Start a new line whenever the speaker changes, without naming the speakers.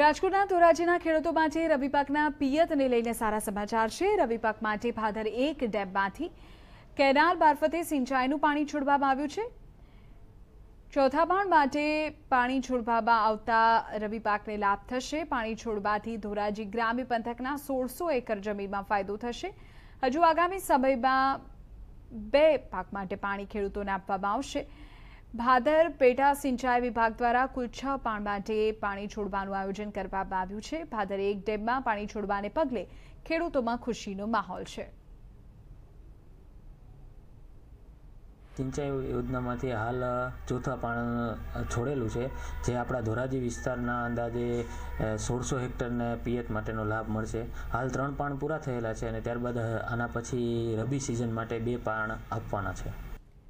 રાજકોટના ધોરાજીના ખેડૂતો માટે રવિ પાકના પિયતને લઈને સારા સમાચાર છે રવિ પાક માટે ભાદર એક ડેમમાંથી કેનાલ મારફતે સિંચાઈનું પાણી છોડવામાં આવ્યું છે ચોથા બાણ માટે પાણી છોડવામાં આવતા રવિ પાકને લાભ થશે પાણી છોડવાથી ધોરાજી ગ્રામ્ય પંથકના સોળસો એકર જમીનમાં ફાયદો થશે હજુ આગામી સમયમાં બે પાક માટે પાણી ખેડૂતોને આપવામાં આવશે ભાદર પેટા સિંચાઈ વિભાગ દ્વારા કુલ છ પાણ માટે પાણી છોડવાનું આયોજન કરવામાં આવ્યું છે ભાદર એક ડેમમાં પાણી છોડવાને પગલે ખેડૂતોમાં ખુશીનો માહોલ
છે
સિંચાઈ યોજનામાંથી હાલ ચોથા પાણ છોડેલું છે જે આપણા ધોરાજી વિસ્તારના અંદાજે સોળસો હેક્ટરને પિયત માટેનો લાભ મળશે હાલ ત્રણ પાણ પૂરા થયેલા છે અને ત્યારબાદ આના પછી રબી સિઝન માટે બે પાણ આપવાના છે